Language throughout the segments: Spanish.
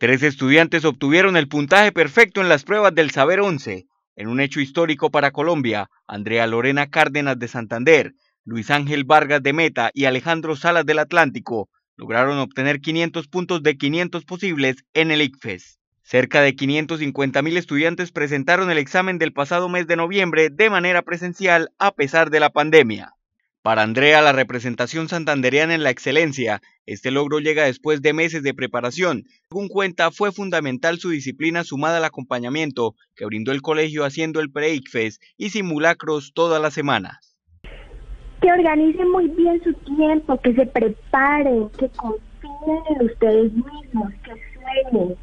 Tres estudiantes obtuvieron el puntaje perfecto en las pruebas del Saber 11, en un hecho histórico para Colombia, Andrea Lorena Cárdenas de Santander, Luis Ángel Vargas de Meta y Alejandro Salas del Atlántico lograron obtener 500 puntos de 500 posibles en el ICFES. Cerca de 550 mil estudiantes presentaron el examen del pasado mes de noviembre de manera presencial a pesar de la pandemia. Para Andrea, la representación santandereana en la excelencia, este logro llega después de meses de preparación. Según cuenta, fue fundamental su disciplina sumada al acompañamiento que brindó el colegio haciendo el pre y simulacros todas las semanas. Que organicen muy bien su tiempo, que se preparen, que confíen en ustedes mismos, que sueñen,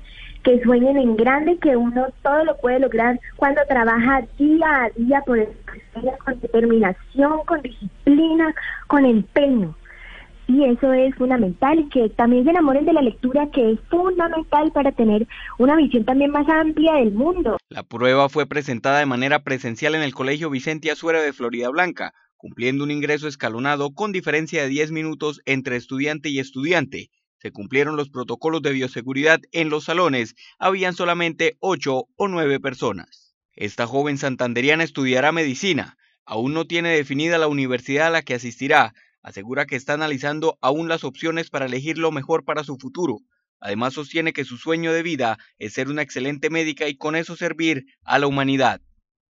que sueñen en grande, que uno todo lo puede lograr cuando trabaja día a día por el con determinación, con disciplina, con empeño. Y eso es fundamental, y que también se enamoren de la lectura, que es fundamental para tener una visión también más amplia del mundo. La prueba fue presentada de manera presencial en el Colegio Vicente Azuera de Florida Blanca, cumpliendo un ingreso escalonado con diferencia de 10 minutos entre estudiante y estudiante. Se cumplieron los protocolos de bioseguridad en los salones, habían solamente 8 o 9 personas. Esta joven santanderiana estudiará medicina. Aún no tiene definida la universidad a la que asistirá. Asegura que está analizando aún las opciones para elegir lo mejor para su futuro. Además sostiene que su sueño de vida es ser una excelente médica y con eso servir a la humanidad.